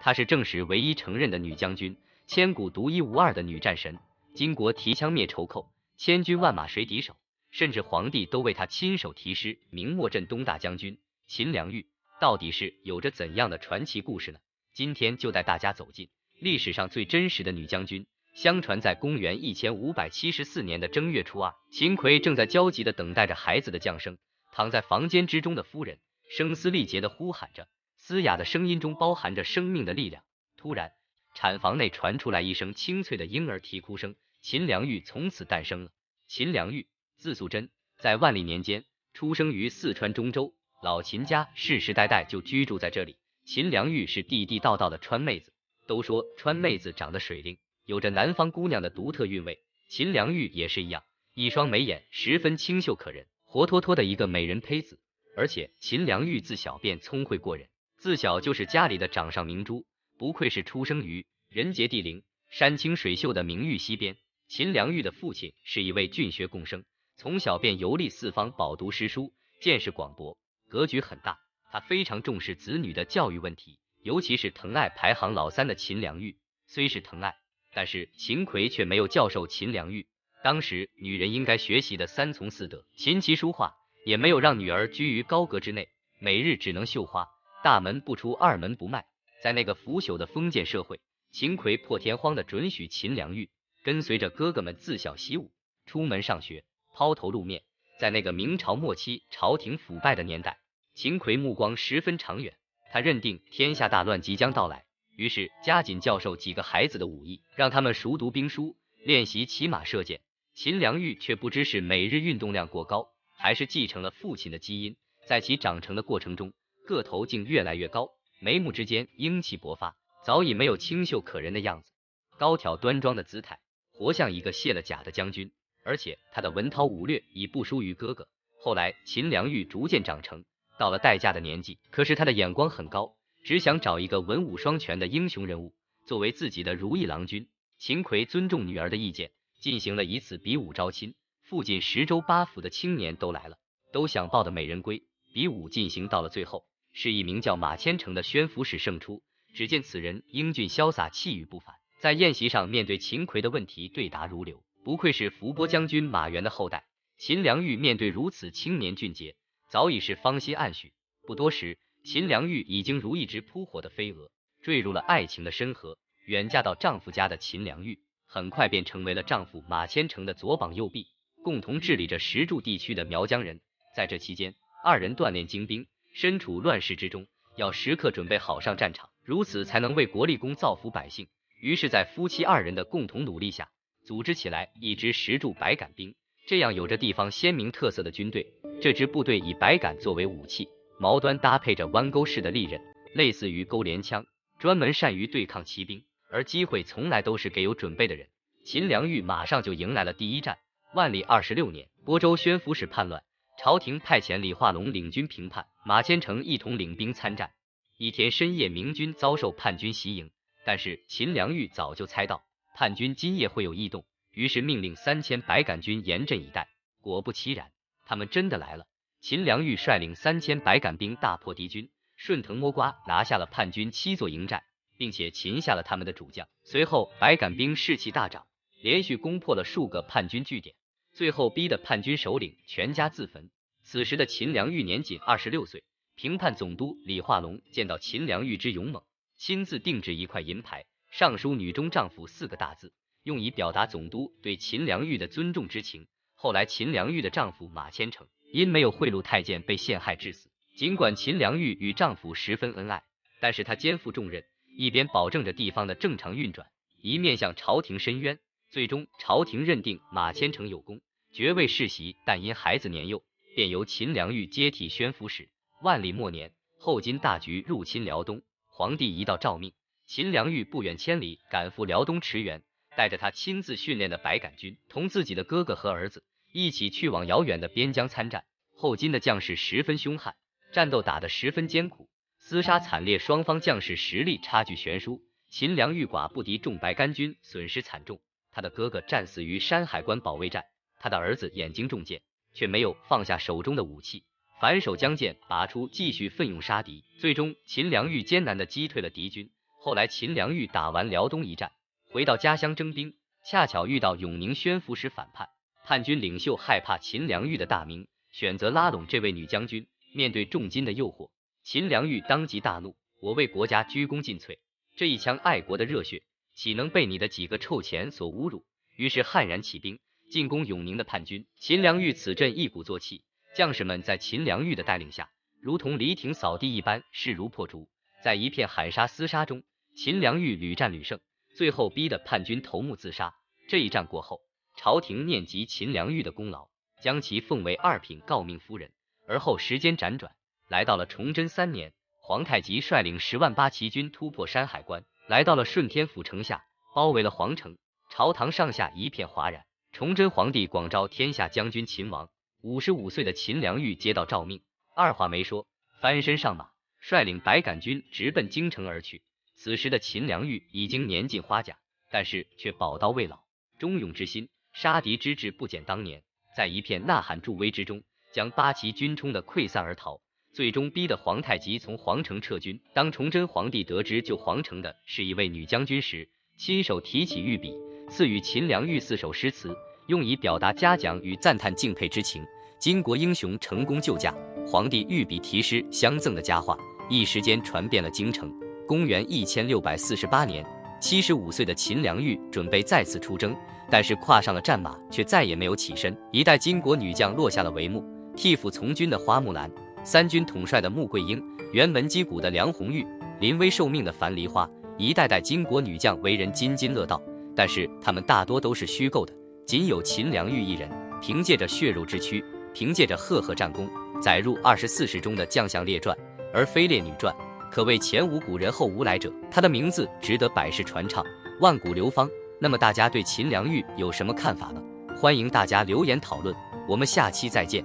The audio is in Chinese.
她是正史唯一承认的女将军，千古独一无二的女战神，金国提枪灭仇寇，千军万马谁敌手？甚至皇帝都为她亲手题诗。明末镇东大将军秦良玉，到底是有着怎样的传奇故事呢？今天就带大家走进历史上最真实的女将军。相传在公元一千五百七十四年的正月初二，秦奎正在焦急的等待着孩子的降生，躺在房间之中的夫人声嘶力竭的呼喊着。嘶哑的声音中包含着生命的力量。突然，产房内传出来一声清脆的婴儿啼哭声，秦良玉从此诞生了。秦良玉，字素贞，在万历年间出生于四川中州老秦家，世世代代就居住在这里。秦良玉是地地道道的川妹子，都说川妹子长得水灵，有着南方姑娘的独特韵味。秦良玉也是一样，一双眉眼十分清秀可人，活脱脱的一个美人胚子。而且，秦良玉自小便聪慧过人。自小就是家里的掌上明珠，不愧是出生于人杰地灵、山清水秀的明玉西边。秦良玉的父亲是一位俊学共生，从小便游历四方，饱读诗书，见识广博，格局很大。他非常重视子女的教育问题，尤其是疼爱排行老三的秦良玉。虽是疼爱，但是秦奎却没有教授秦良玉当时女人应该学习的三从四德、琴棋书画，也没有让女儿居于高阁之内，每日只能绣花。大门不出，二门不迈。在那个腐朽的封建社会，秦桧破天荒的准许秦良玉跟随着哥哥们自小习武，出门上学，抛头露面。在那个明朝末期朝廷腐败的年代，秦桧目光十分长远，他认定天下大乱即将到来，于是加紧教授几个孩子的武艺，让他们熟读兵书，练习骑马射箭。秦良玉却不知是每日运动量过高，还是继承了父亲的基因，在其长成的过程中。个头竟越来越高，眉目之间英气勃发，早已没有清秀可人的样子，高挑端庄的姿态，活像一个卸了甲的将军。而且他的文韬武略已不输于哥哥。后来秦良玉逐渐长成，到了待嫁的年纪，可是他的眼光很高，只想找一个文武双全的英雄人物作为自己的如意郎君。秦奎尊重女儿的意见，进行了一次比武招亲，附近十州八府的青年都来了，都想抱得美人归。比武进行到了最后。是一名叫马千成的宣抚使胜出。只见此人英俊潇洒，气宇不凡，在宴席上面对秦桧的问题，对答如流，不愧是伏波将军马援的后代。秦良玉面对如此青年俊杰，早已是芳心暗许。不多时，秦良玉已经如一只扑火的飞蛾，坠入了爱情的深河。远嫁到丈夫家的秦良玉，很快便成为了丈夫马千成的左膀右臂，共同治理着石柱地区的苗疆人。在这期间，二人锻炼精兵。身处乱世之中，要时刻准备好上战场，如此才能为国立功，造福百姓。于是，在夫妻二人的共同努力下，组织起来一支石柱百杆兵，这样有着地方鲜明特色的军队。这支部队以百杆作为武器，矛端搭配着弯钩式的利刃，类似于钩镰枪，专门善于对抗骑兵。而机会从来都是给有准备的人。秦良玉马上就迎来了第一战。万历二十六年，播州宣抚使叛乱。朝廷派遣李化龙领军平叛，马千乘一同领兵参战。一天深夜，明军遭受叛军袭营，但是秦良玉早就猜到叛军今夜会有异动，于是命令三千白杆军严阵以待。果不其然，他们真的来了。秦良玉率领三千白杆兵大破敌军，顺藤摸瓜拿下了叛军七座营寨，并且擒下了他们的主将。随后，白杆兵士气大涨，连续攻破了数个叛军据点。最后逼得叛军首领全家自焚。此时的秦良玉年仅二十六岁。平叛总督李化龙见到秦良玉之勇猛，亲自定制一块银牌，上书“女中丈夫”四个大字，用以表达总督对秦良玉的尊重之情。后来，秦良玉的丈夫马千乘因没有贿赂太监被陷害致死。尽管秦良玉与丈夫十分恩爱，但是她肩负重任，一边保证着地方的正常运转，一面向朝廷申冤。最终，朝廷认定马千乘有功，爵位世袭，但因孩子年幼，便由秦良玉接替宣抚使。万历末年，后金大局入侵辽东，皇帝一道诏命，秦良玉不远千里赶赴辽东驰援，带着他亲自训练的白杆军，同自己的哥哥和儿子一起去往遥远的边疆参战。后金的将士十分凶悍，战斗打得十分艰苦，厮杀惨烈，双方将士实力差距悬殊，秦良玉寡不敌众，白杆军损失惨重。他的哥哥战死于山海关保卫战，他的儿子眼睛中箭，却没有放下手中的武器，反手将剑拔出，继续奋勇杀敌。最终，秦良玉艰难地击退了敌军。后来，秦良玉打完辽东一战，回到家乡征兵，恰巧遇到永宁宣抚使反叛，叛军领袖害怕秦良玉的大名，选择拉拢这位女将军。面对重金的诱惑，秦良玉当即大怒：“我为国家鞠躬尽瘁！”这一腔爱国的热血。岂能被你的几个臭钱所侮辱？于是悍然起兵进攻永宁的叛军。秦良玉此阵一鼓作气，将士们在秦良玉的带领下，如同犁庭扫地一般，势如破竹。在一片喊杀厮杀中，秦良玉屡战屡胜，最后逼得叛军头目自杀。这一战过后，朝廷念及秦良玉的功劳，将其奉为二品诰命夫人。而后时间辗转，来到了崇祯三年，皇太极率领十万八旗军突破山海关。来到了顺天府城下，包围了皇城，朝堂上下一片哗然。崇祯皇帝广招天下将军，秦王五十五岁的秦良玉接到诏命，二话没说，翻身上马，率领白杆军直奔京城而去。此时的秦良玉已经年近花甲，但是却宝刀未老，忠勇之心，杀敌之志不减当年。在一片呐喊助威之中，将八旗军冲得溃散而逃。最终逼得皇太极从皇城撤军。当崇祯皇帝得知救皇城的是一位女将军时，亲手提起御笔，赐予秦良玉四首诗词，用以表达嘉奖与赞叹敬佩之情。巾帼英雄成功救驾，皇帝御笔题诗相赠的佳话，一时间传遍了京城。公元一千六百四十八年，七十五岁的秦良玉准备再次出征，但是跨上了战马，却再也没有起身。一代巾帼女将落下了帷幕。替父从军的花木兰。三军统帅的穆桂英，辕门击鼓的梁红玉，临危受命的樊梨花，一代代巾帼女将为人津津乐道，但是他们大多都是虚构的，仅有秦良玉一人凭借着血肉之躯，凭借着赫赫战功，载入二十四史中的将相列传，而非列女传，可谓前无古人后无来者。她的名字值得百世传唱，万古流芳。那么大家对秦良玉有什么看法呢？欢迎大家留言讨论。我们下期再见。